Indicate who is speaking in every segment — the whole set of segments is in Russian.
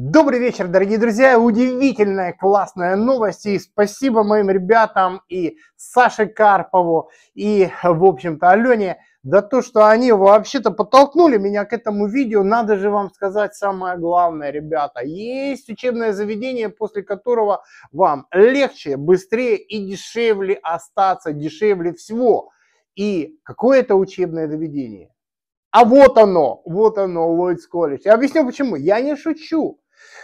Speaker 1: Добрый вечер, дорогие друзья! Удивительная, классная новость. И спасибо моим ребятам и Саше Карпову, и, в общем-то, Алене за то, что они вообще-то подтолкнули меня к этому видео, надо же вам сказать самое главное, ребята. Есть учебное заведение, после которого вам легче, быстрее и дешевле остаться, дешевле всего. И какое это учебное заведение? А вот оно, вот оно, Ллойдс колледж. Я объясню почему, я не шучу.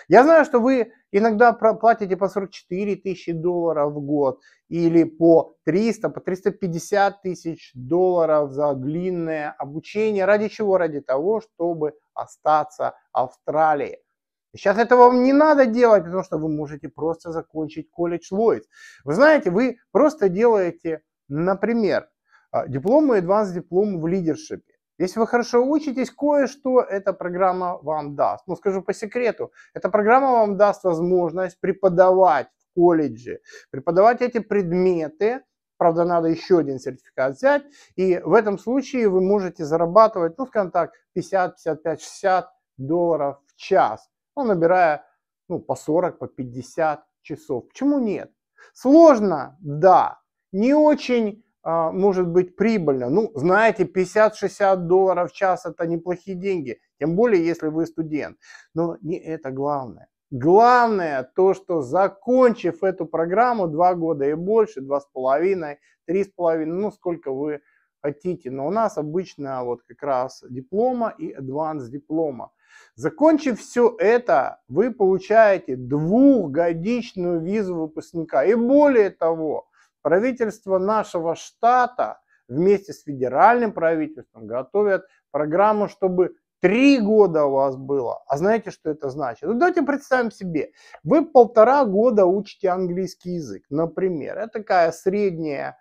Speaker 1: Я знаю, что вы иногда платите по 44 тысячи долларов в год или по 300, по 350 тысяч долларов за длинное обучение. Ради чего? Ради того, чтобы остаться в Австралии. Сейчас этого вам не надо делать, потому что вы можете просто закончить колледж Ллойд. Вы знаете, вы просто делаете, например, а, диплом и адванс диплом в лидершипе. Если вы хорошо учитесь, кое-что эта программа вам даст. Ну, скажу по секрету, эта программа вам даст возможность преподавать в колледже, преподавать эти предметы, Правда, надо еще один сертификат взять. И в этом случае вы можете зарабатывать, ну, скажем так, 50, 55, 60 долларов в час. Ну, набирая ну, по 40, по 50 часов. Почему нет? Сложно? Да. Не очень а, может быть прибыльно. Ну, знаете, 50-60 долларов в час это неплохие деньги, тем более если вы студент. Но не это главное. Главное то, что закончив эту программу два года и больше, два с половиной, три с половиной, ну сколько вы хотите, но у нас обычно вот как раз диплома и адванс диплома. Закончив все это, вы получаете двухгодичную визу выпускника. И более того, правительство нашего штата вместе с федеральным правительством готовят программу, чтобы три года у вас было. А знаете, что это значит? Ну, давайте представим себе, вы полтора года учите английский язык, например. Это такая средняя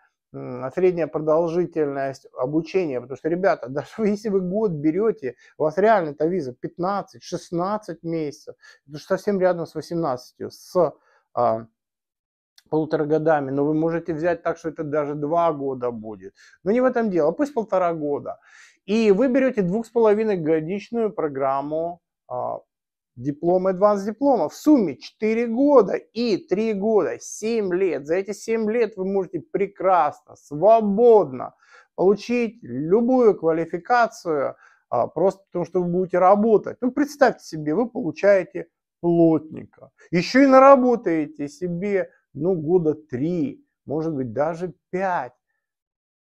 Speaker 1: средняя продолжительность обучения, потому что, ребята, даже если вы год берете, у вас реально эта виза 15-16 месяцев, это же совсем рядом с 18, с а, полутора годами, но вы можете взять так, что это даже два года будет. Но не в этом дело, пусть полтора года. И вы берете двух с половиной годичную программу а, диплом, адванс диплома. В сумме 4 года и 3 года, 7 лет. За эти 7 лет вы можете прекрасно, свободно получить любую квалификацию, а, просто потому что вы будете работать. Ну, представьте себе, вы получаете плотника. Еще и наработаете себе ну, года три, может быть, даже пять,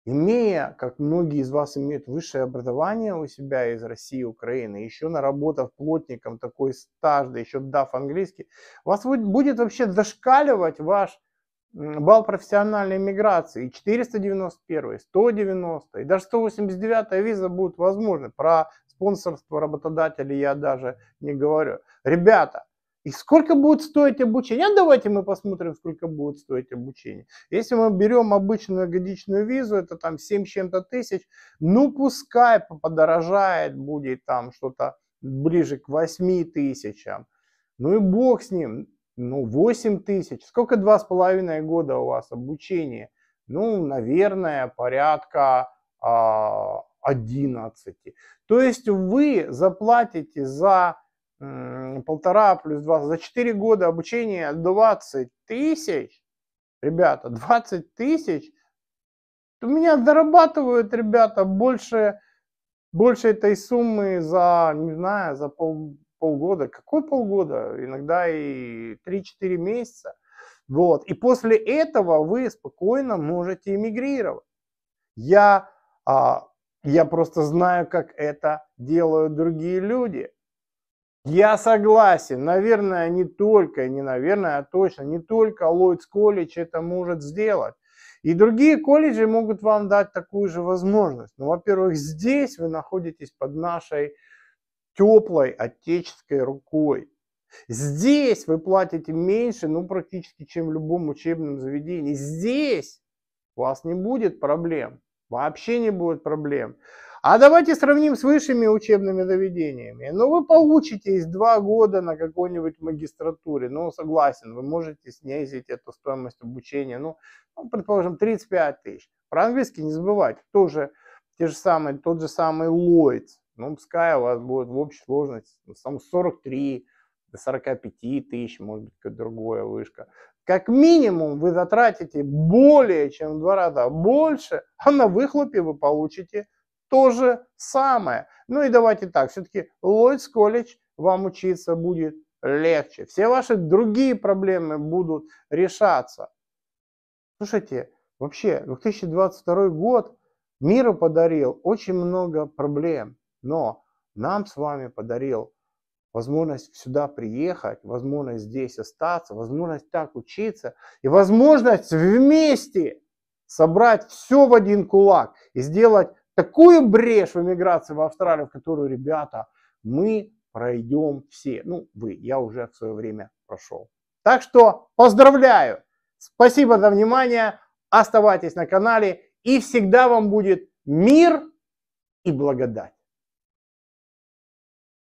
Speaker 1: имея, как многие из вас имеют высшее образование у себя из России, Украины, еще наработав плотником такой стаж, да еще дав английский, вас будет вообще зашкаливать ваш балл профессиональной миграции. И 491, и 190, и даже 189 виза будут возможны. Про спонсорство работодателей я даже не говорю. Ребята, и сколько будет стоить обучение? А давайте мы посмотрим, сколько будет стоить обучение. Если мы берем обычную годичную визу, это там 7 чем-то тысяч, ну пускай подорожает, будет там что-то ближе к 8 тысячам. Ну и бог с ним, ну 8 тысяч. Сколько 2,5 года у вас обучения? Ну, наверное, порядка а, 11. То есть вы заплатите за полтора плюс два, за четыре года обучения 20 тысяч, ребята, 20 тысяч, у меня зарабатывают, ребята, больше, больше этой суммы за, не знаю, за пол, полгода. Какой полгода? Иногда и 3-4 месяца. Вот. И после этого вы спокойно можете эмигрировать. Я, а, я просто знаю, как это делают другие люди. Я согласен, наверное, не только, не наверное, а точно, не только Ллойдс колледж это может сделать. И другие колледжи могут вам дать такую же возможность. Но, ну, во-первых, здесь вы находитесь под нашей теплой отеческой рукой. Здесь вы платите меньше, ну, практически, чем в любом учебном заведении. Здесь у вас не будет проблем, вообще не будет проблем. А давайте сравним с высшими учебными заведениями. Ну, вы получитесь два года на какой-нибудь магистратуре. Ну, согласен, вы можете снизить эту стоимость обучения. Ну, ну предположим, 35 тысяч. Про английский не забывайте. Тоже те же самые, тот же самый Ллойдс. Ну, пускай у вас будет в общей сложности там 43 до 45 тысяч, может быть, какая-то другая вышка. Как минимум вы затратите более чем в два раза больше, а на выхлопе вы получите то же самое. Ну и давайте так, все-таки Ллойдс колледж вам учиться будет легче. Все ваши другие проблемы будут решаться. Слушайте, вообще 2022 год миру подарил очень много проблем, но нам с вами подарил возможность сюда приехать, возможность здесь остаться, возможность так учиться и возможность вместе собрать все в один кулак и сделать такую брешь в эмиграции в Австралию, в которую, ребята, мы пройдем все. Ну, вы, я уже в свое время прошел. Так что поздравляю! Спасибо за внимание, оставайтесь на канале и всегда вам будет мир и благодать.